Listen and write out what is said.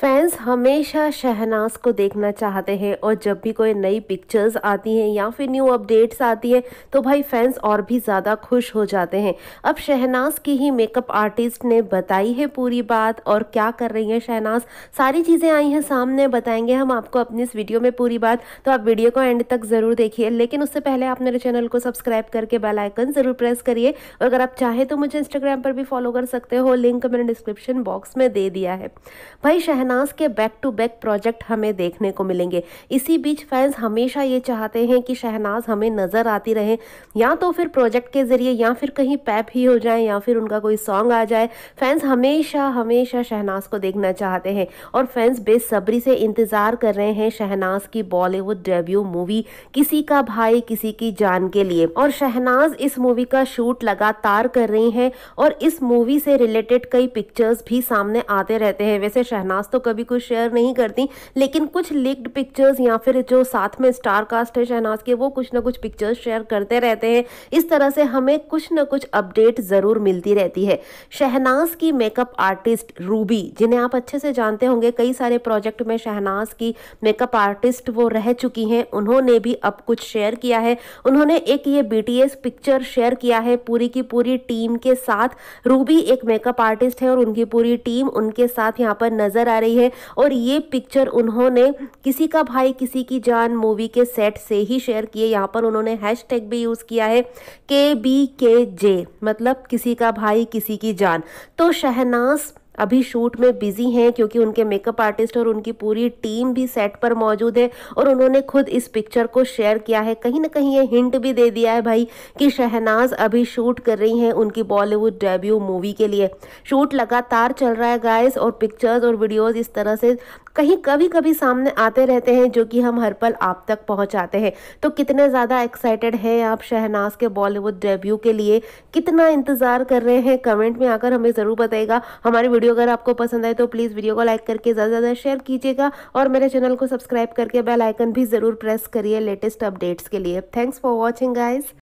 fans हमेशा शहनाज को देखना चाहते हैं और जब भी कोई नई पिक्चर्स आती हैं या फिर न्यू अपडेट्स आती हैं तो भाई फैंस और भी ज़्यादा खुश हो जाते हैं अब शहनाज की ही मेकअप आर्टिस्ट ने बताई है पूरी बात और क्या कर रही हैं शहनाज सारी चीज़ें आई हैं सामने बताएंगे हम आपको अपनी इस वीडियो में पूरी बात तो आप वीडियो को एंड तक ज़रूर देखिए लेकिन उससे पहले आप मेरे चैनल को सब्सक्राइब करके बेलाइकन ज़रूर प्रेस करिए और अगर आप चाहें तो मुझे इंस्टाग्राम पर भी फॉलो कर सकते हो लिंक मैंने डिस्क्रिप्शन बॉक्स में दे दिया है भाई शहनाज शहनाज के बैक टू बैक प्रोजेक्ट हमें देखने को मिलेंगे इसी बीच फैंस हमेशा ये चाहते हैं कि शहनाज हमें नज़र आती रहे या तो फिर प्रोजेक्ट के ज़रिए या फिर कहीं पैप ही हो जाए या फिर उनका कोई सॉन्ग आ जाए फैंस हमेशा हमेशा शहनाज को देखना चाहते हैं और फैंस बेसब्री से इंतज़ार कर रहे हैं शहनाज की बॉलीवुड डेब्यू मूवी किसी का भाई किसी की जान के लिए और शहनाज इस मूवी का शूट लगातार कर रही हैं और इस मूवी से रिलेटेड कई पिक्चर्स भी सामने आते रहते हैं वैसे शहनाज तो कभी कुछ शेयर नहीं करती लेकिन कुछ लिक्ड पिक्चर्स या फिर जो साथ में स्टार कास्ट है शहनाज के वो कुछ ना कुछ पिक्चर्स शेयर करते रहते हैं इस तरह से हमें कुछ ना कुछ अपडेट ज़रूर मिलती रहती है शहनाज की मेकअप आर्टिस्ट रूबी जिन्हें आप अच्छे से जानते होंगे कई सारे प्रोजेक्ट में शहनाज की मेकअप आर्टिस्ट वो रह चुकी हैं उन्होंने भी अब कुछ शेयर किया है उन्होंने एक ये बीटीएस पिक्चर शेयर किया है पूरी की पूरी टीम के साथ रूबी एक मेकअप आर्टिस्ट है और उनकी पूरी टीम उनके साथ यहाँ पर नजर आ रही गई है और ये पिक्चर उन्होंने किसी का भाई किसी की जान मूवी के सेट से ही शेयर किए यहाँ पर उन्होंने हैश भी यूज़ किया है के बी के जे मतलब किसी का भाई किसी की जान तो शहनाज अभी शूट में बिजी हैं क्योंकि उनके मेकअप आर्टिस्ट और उनकी पूरी टीम भी सेट पर मौजूद है और उन्होंने खुद इस पिक्चर को शेयर किया है कहीं ना कहीं ये हिंट भी दे दिया है भाई कि शहनाज अभी शूट कर रही हैं उनकी बॉलीवुड डेब्यू मूवी के लिए शूट लगातार चल रहा है गाइस और पिक्चर्स और वीडियोज़ इस तरह से कहीं कभी कभी सामने आते रहते हैं जो कि हम हर पल आप तक पहुंचाते हैं तो कितने ज़्यादा एक्साइटेड हैं आप शहनाज के बॉलीवुड डेब्यू के लिए कितना इंतज़ार कर रहे हैं कमेंट में आकर हमें ज़रूर बताएगा हमारी वीडियो वीडियो अगर आपको पसंद आए तो प्लीज़ वीडियो को लाइक करके ज़्यादा ज़्यादा शेयर कीजिएगा और मेरे चैनल को सब्सक्राइब करके बेल आइकन भी ज़रूर प्रेस करिए लेटेस्ट अपडेट्स के लिए थैंक्स फॉर वॉचिंग गाइज़